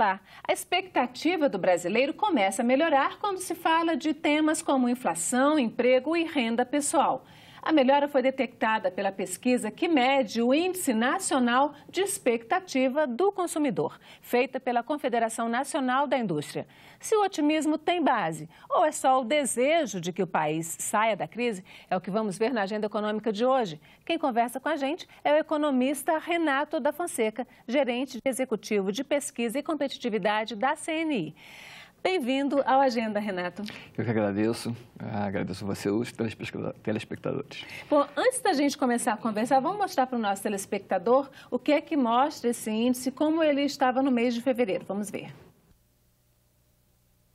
A expectativa do brasileiro começa a melhorar quando se fala de temas como inflação, emprego e renda pessoal. A melhora foi detectada pela pesquisa que mede o Índice Nacional de Expectativa do Consumidor, feita pela Confederação Nacional da Indústria. Se o otimismo tem base ou é só o desejo de que o país saia da crise, é o que vamos ver na agenda econômica de hoje. Quem conversa com a gente é o economista Renato da Fonseca, gerente executivo de pesquisa e competitividade da CNI. Bem-vindo ao Agenda, Renato. Eu que agradeço, ah, agradeço você, os telespectadores. Bom, antes da gente começar a conversar, vamos mostrar para o nosso telespectador o que é que mostra esse índice, como ele estava no mês de fevereiro. Vamos ver.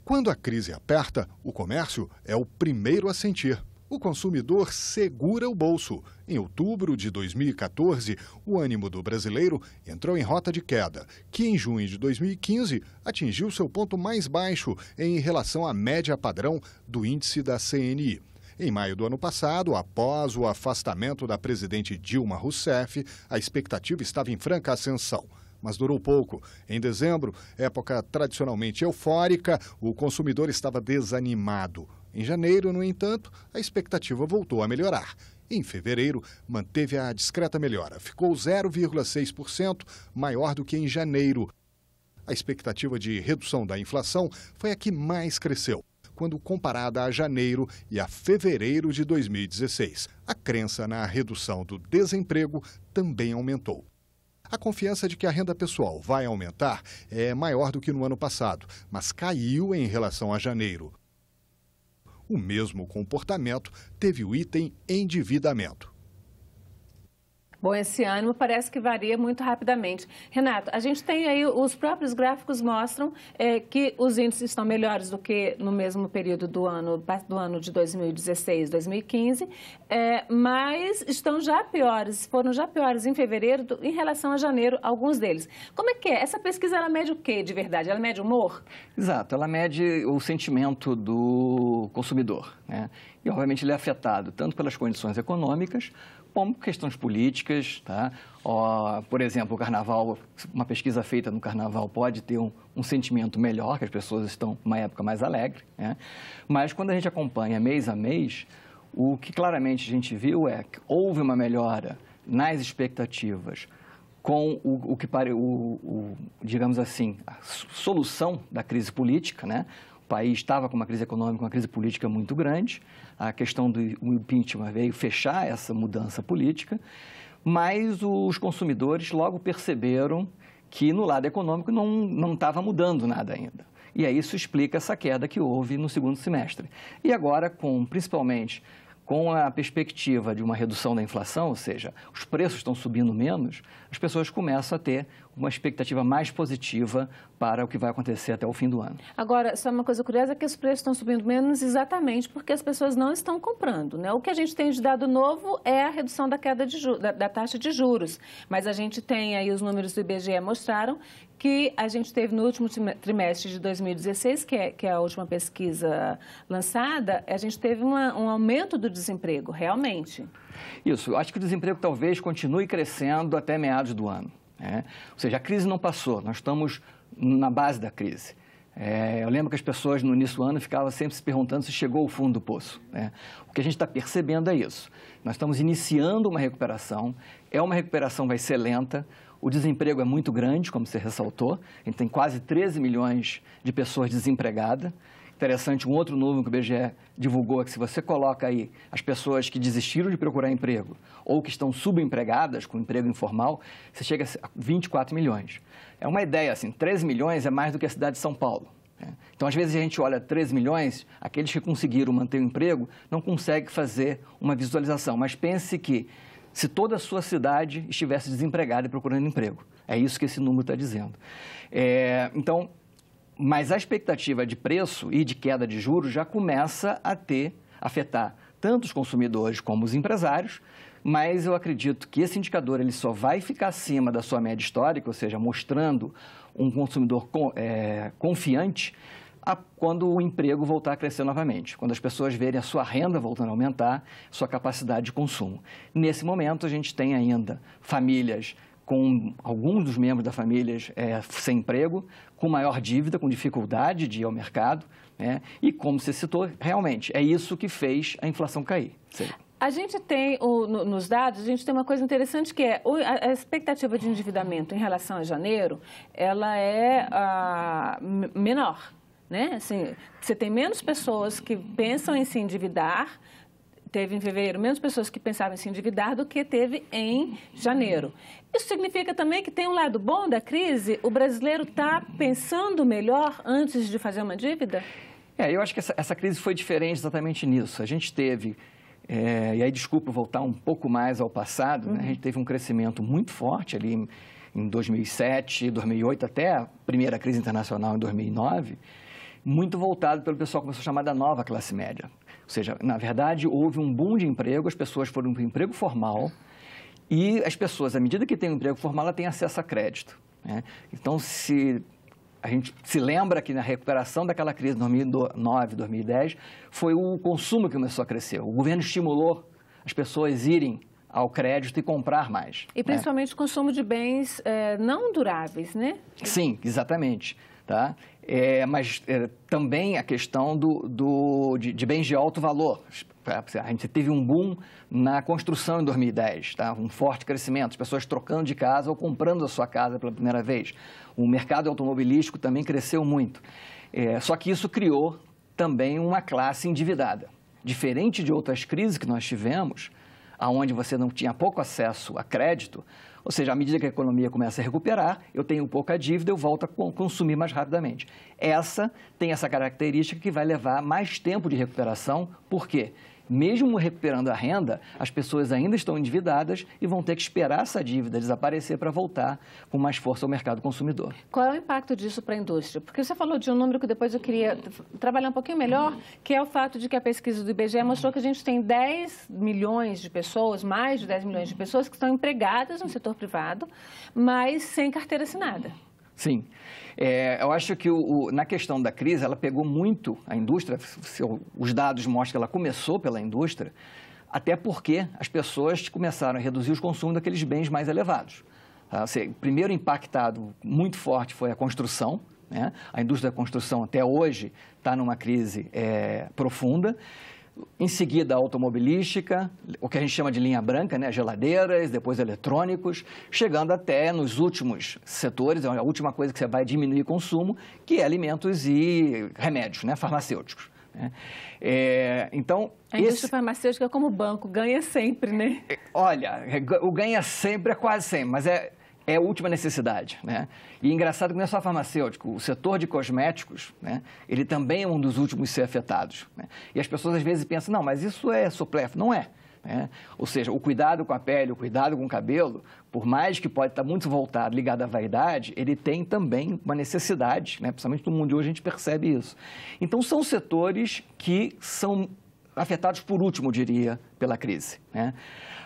Quando a crise aperta, o comércio é o primeiro a sentir o consumidor segura o bolso. Em outubro de 2014, o ânimo do brasileiro entrou em rota de queda, que em junho de 2015 atingiu seu ponto mais baixo em relação à média padrão do índice da CNI. Em maio do ano passado, após o afastamento da presidente Dilma Rousseff, a expectativa estava em franca ascensão mas durou pouco. Em dezembro, época tradicionalmente eufórica, o consumidor estava desanimado. Em janeiro, no entanto, a expectativa voltou a melhorar. Em fevereiro, manteve a discreta melhora, ficou 0,6%, maior do que em janeiro. A expectativa de redução da inflação foi a que mais cresceu, quando comparada a janeiro e a fevereiro de 2016. A crença na redução do desemprego também aumentou. A confiança de que a renda pessoal vai aumentar é maior do que no ano passado, mas caiu em relação a janeiro. O mesmo comportamento teve o item endividamento. Bom, esse ânimo parece que varia muito rapidamente. Renato, a gente tem aí, os próprios gráficos mostram é, que os índices estão melhores do que no mesmo período do ano, do ano de 2016, 2015, é, mas estão já piores, foram já piores em fevereiro do, em relação a janeiro, alguns deles. Como é que é? Essa pesquisa, ela mede o que de verdade? Ela mede humor? Exato, ela mede o sentimento do consumidor, né? E, obviamente, ele é afetado tanto pelas condições econômicas como questões políticas, tá? Ó, por exemplo, o carnaval, uma pesquisa feita no carnaval pode ter um, um sentimento melhor, que as pessoas estão numa época mais alegre, né? Mas quando a gente acompanha mês a mês, o que claramente a gente viu é que houve uma melhora nas expectativas com o, o que pare, o, o, digamos assim, a solução da crise política, né? país estava com uma crise econômica, uma crise política muito grande. A questão do impeachment veio fechar essa mudança política, mas os consumidores logo perceberam que no lado econômico não, não estava mudando nada ainda. E aí isso explica essa queda que houve no segundo semestre. E agora, com principalmente com a perspectiva de uma redução da inflação, ou seja, os preços estão subindo menos, as pessoas começam a ter uma expectativa mais positiva para o que vai acontecer até o fim do ano. Agora, só uma coisa curiosa é que os preços estão subindo menos exatamente porque as pessoas não estão comprando. Né? O que a gente tem de dado novo é a redução da queda da, da taxa de juros. Mas a gente tem aí os números do IBGE mostraram que a gente teve no último trimestre de 2016, que é, que é a última pesquisa lançada, a gente teve uma, um aumento do desemprego, realmente. Isso. Acho que o desemprego talvez continue crescendo até meados do ano. Né? Ou seja, a crise não passou. Nós estamos na base da crise. É, eu lembro que as pessoas no início do ano ficavam sempre se perguntando se chegou ao fundo do poço. Né? O que a gente está percebendo é isso. Nós estamos iniciando uma recuperação, é uma recuperação vai ser lenta, o desemprego é muito grande, como você ressaltou, a gente tem quase 13 milhões de pessoas desempregadas. Interessante, um outro número que o BGE divulgou é que se você coloca aí as pessoas que desistiram de procurar emprego ou que estão subempregadas com emprego informal, você chega a 24 milhões. É uma ideia, assim, 13 milhões é mais do que a cidade de São Paulo. Né? Então, às vezes, a gente olha 13 milhões, aqueles que conseguiram manter o emprego não conseguem fazer uma visualização. Mas pense que se toda a sua cidade estivesse desempregada e procurando emprego. É isso que esse número está dizendo. É, então, mas a expectativa de preço e de queda de juros já começa a ter, afetar tanto os consumidores como os empresários, mas eu acredito que esse indicador ele só vai ficar acima da sua média histórica, ou seja, mostrando um consumidor é, confiante a, quando o emprego voltar a crescer novamente, quando as pessoas verem a sua renda voltando a aumentar, sua capacidade de consumo. Nesse momento, a gente tem ainda famílias com alguns dos membros da família é, sem emprego, com maior dívida, com dificuldade de ir ao mercado. Né? E como você citou, realmente, é isso que fez a inflação cair. Sim. A gente tem, o, no, nos dados, a gente tem uma coisa interessante que é a, a expectativa de endividamento em relação a janeiro, ela é a, ah, menor, né? Assim, você tem menos pessoas que pensam em se endividar, teve em fevereiro menos pessoas que pensavam em se endividar do que teve em janeiro. Isso significa também que tem um lado bom da crise? O brasileiro está pensando melhor antes de fazer uma dívida? É, eu acho que essa, essa crise foi diferente exatamente nisso. A gente teve, é, e aí desculpa voltar um pouco mais ao passado, uhum. né? a gente teve um crescimento muito forte ali em, em 2007, 2008, até a primeira crise internacional em 2009, muito voltado pelo pessoal que começou a chamar da nova classe média ou seja, na verdade, houve um boom de emprego, as pessoas foram para o emprego formal e as pessoas, à medida que têm um emprego formal, ela tem acesso a crédito. Né? Então, se a gente se lembra que na recuperação daquela crise de 2009, 2010, foi o consumo que começou a crescer. O governo estimulou as pessoas irem ao crédito e comprar mais. E né? principalmente né? o consumo de bens é, não duráveis, né? Sim, exatamente. Tá? é, mas é, também a questão do, do de, de, bens de alto valor. A gente teve um boom na construção em 2010, tá? um forte crescimento, as pessoas trocando de casa ou comprando a sua casa pela primeira vez. O mercado automobilístico também cresceu muito. É, só que isso criou também uma classe endividada. Diferente de outras crises que nós tivemos, aonde você não tinha pouco acesso a crédito, ou seja, à medida que a economia começa a recuperar, eu tenho pouca dívida, eu volto a consumir mais rapidamente. Essa tem essa característica que vai levar mais tempo de recuperação, por quê? mesmo recuperando a renda, as pessoas ainda estão endividadas e vão ter que esperar essa dívida desaparecer para voltar com mais força ao mercado consumidor. Qual é o impacto disso para a indústria? Porque você falou de um número que depois eu queria trabalhar um pouquinho melhor, que é o fato de que a pesquisa do IBGE mostrou que a gente tem 10 milhões de pessoas, mais de 10 milhões de pessoas que estão empregadas no setor setor privado, mas sem carteira assinada. Sim. É, eu acho que o, o, na questão da crise, ela pegou muito a indústria, os dados mostram que ela começou pela indústria, até porque as pessoas começaram a reduzir os consumos daqueles bens mais elevados. Tá? Seja, o primeiro impactado muito forte foi a construção. Né? A indústria da construção até hoje está numa crise é, profunda. Em seguida, automobilística, o que a gente chama de linha branca, né? geladeiras, depois eletrônicos, chegando até nos últimos setores, é a última coisa que você vai diminuir consumo, que é alimentos e remédios né? farmacêuticos. Né? É, então, a indústria esse... farmacêutica, como banco, ganha sempre, né? É, olha, é, o ganha sempre é quase sempre, mas é é a última necessidade. Né? E é engraçado que não é só farmacêutico, o setor de cosméticos, né, ele também é um dos últimos a ser afetados. Né? E as pessoas às vezes pensam, não, mas isso é supléfluo. Não é. Né? Ou seja, o cuidado com a pele, o cuidado com o cabelo, por mais que pode estar muito voltado, ligado à vaidade, ele tem também uma necessidade, né? principalmente no mundo de hoje a gente percebe isso. Então, são setores que são afetados por último, diria, pela crise. Né?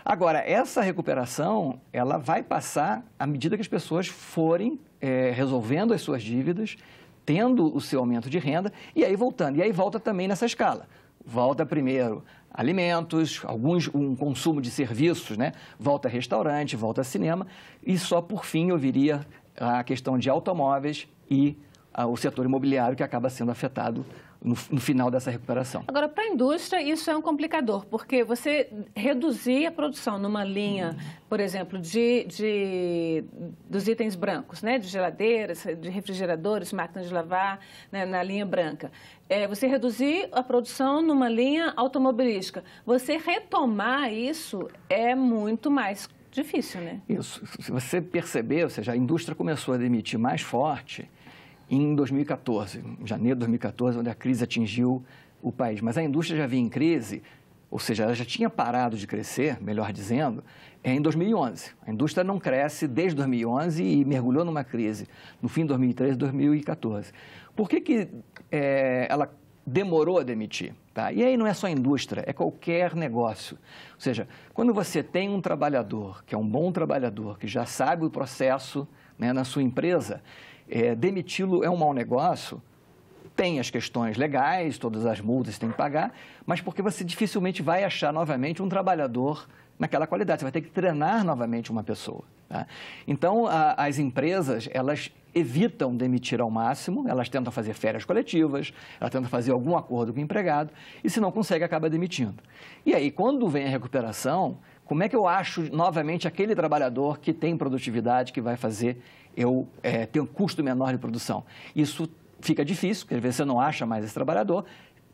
Agora, essa recuperação, ela vai passar à medida que as pessoas forem é, resolvendo as suas dívidas, tendo o seu aumento de renda e aí voltando. E aí volta também nessa escala. Volta primeiro alimentos, alguns um consumo de serviços, né? Volta restaurante, volta cinema e só por fim eu viria a questão de automóveis e ah, o setor imobiliário que acaba sendo afetado no, no final dessa recuperação. Agora, para a indústria, isso é um complicador, porque você reduzir a produção numa linha, por exemplo, de, de dos itens brancos, né, de geladeiras, de refrigeradores, máquinas de lavar, né, na linha branca. É, você reduzir a produção numa linha automobilística. Você retomar isso é muito mais difícil, né? Isso. Se você perceber, ou seja, a indústria começou a demitir mais forte em 2014, em janeiro de 2014, onde a crise atingiu o país. Mas a indústria já vinha em crise, ou seja, ela já tinha parado de crescer, melhor dizendo, em 2011. A indústria não cresce desde 2011 e mergulhou numa crise no fim de 2013 e 2014. Por que, que é, ela demorou a demitir? Tá? E aí não é só indústria, é qualquer negócio. Ou seja, quando você tem um trabalhador que é um bom trabalhador, que já sabe o processo né, na sua empresa, é, demiti-lo é um mau negócio, tem as questões legais, todas as multas que tem que pagar, mas porque você dificilmente vai achar novamente um trabalhador naquela qualidade. Você vai ter que treinar novamente uma pessoa. Tá? Então, a, as empresas, elas evitam demitir ao máximo, elas tentam fazer férias coletivas, elas tentam fazer algum acordo com o empregado, e se não consegue, acaba demitindo. E aí, quando vem a recuperação, como é que eu acho novamente aquele trabalhador que tem produtividade, que vai fazer eu é, ter um custo menor de produção? Isso fica difícil, porque às vezes você não acha mais esse trabalhador,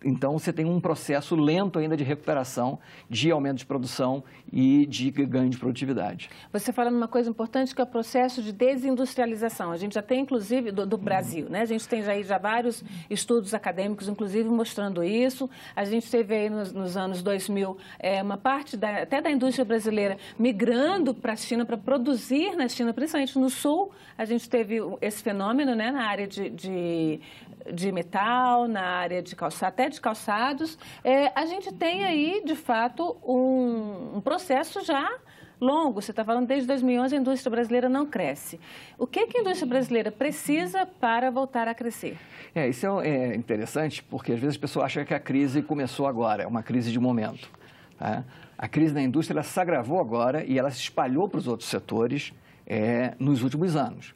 então, você tem um processo lento ainda de recuperação, de aumento de produção e de ganho de produtividade. Você fala numa coisa importante que é o processo de desindustrialização. A gente já tem, inclusive, do, do Brasil, né? A gente tem já, já vários estudos acadêmicos, inclusive, mostrando isso. A gente teve aí nos, nos anos 2000 é, uma parte da, até da indústria brasileira migrando para a China, para produzir na China, principalmente no Sul. A gente teve esse fenômeno, né? Na área de, de, de metal, na área de calçado, até de calçados, é, a gente tem aí, de fato, um, um processo já longo. Você está falando desde 2011 a indústria brasileira não cresce. O que, que a indústria brasileira precisa para voltar a crescer? É, isso é, é interessante porque às vezes a pessoa acha que a crise começou agora, é uma crise de momento. Tá? A crise na indústria ela se agravou agora e ela se espalhou para os outros setores é, nos últimos anos.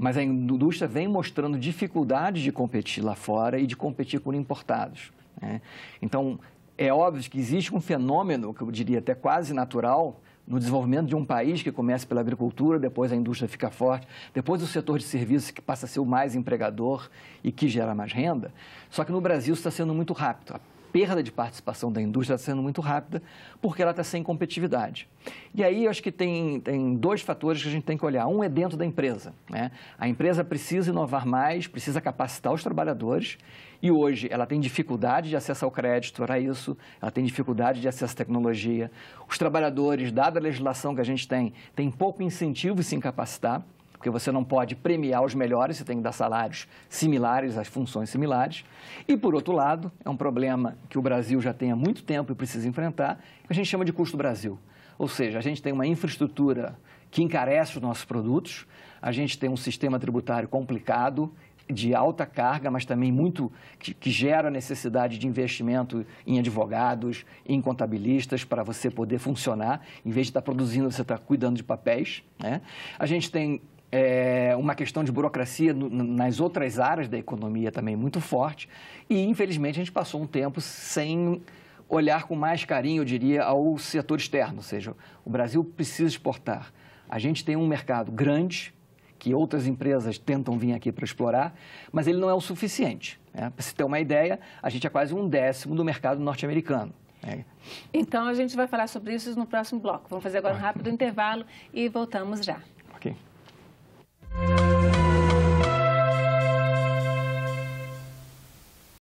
Mas a indústria vem mostrando dificuldades de competir lá fora e de competir com importados. Né? Então, é óbvio que existe um fenômeno, que eu diria até quase natural, no desenvolvimento de um país que começa pela agricultura, depois a indústria fica forte, depois o setor de serviços que passa a ser o mais empregador e que gera mais renda. Só que no Brasil isso está sendo muito rápido perda de participação da indústria está sendo muito rápida, porque ela está sem competitividade. E aí eu acho que tem, tem dois fatores que a gente tem que olhar. Um é dentro da empresa. Né? A empresa precisa inovar mais, precisa capacitar os trabalhadores, e hoje ela tem dificuldade de acesso ao crédito, para isso, ela tem dificuldade de acesso à tecnologia. Os trabalhadores, dada a legislação que a gente tem, têm pouco incentivo em se incapacitar porque você não pode premiar os melhores, você tem que dar salários similares às funções similares. E, por outro lado, é um problema que o Brasil já tem há muito tempo e precisa enfrentar, que a gente chama de custo Brasil. Ou seja, a gente tem uma infraestrutura que encarece os nossos produtos, a gente tem um sistema tributário complicado, de alta carga, mas também muito que, que, gera a necessidade de investimento em advogados, em contabilistas para você poder funcionar, em vez de estar produzindo, você está cuidando de papéis. Né? A gente tem é uma questão de burocracia nas outras áreas da economia também muito forte. E, infelizmente, a gente passou um tempo sem olhar com mais carinho, eu diria, ao setor externo. Ou seja, o Brasil precisa exportar. A gente tem um mercado grande, que outras empresas tentam vir aqui para explorar, mas ele não é o suficiente. Né? Para se ter uma ideia, a gente é quase um décimo do mercado norte-americano. Né? Então, a gente vai falar sobre isso no próximo bloco. Vamos fazer agora um rápido intervalo e voltamos já.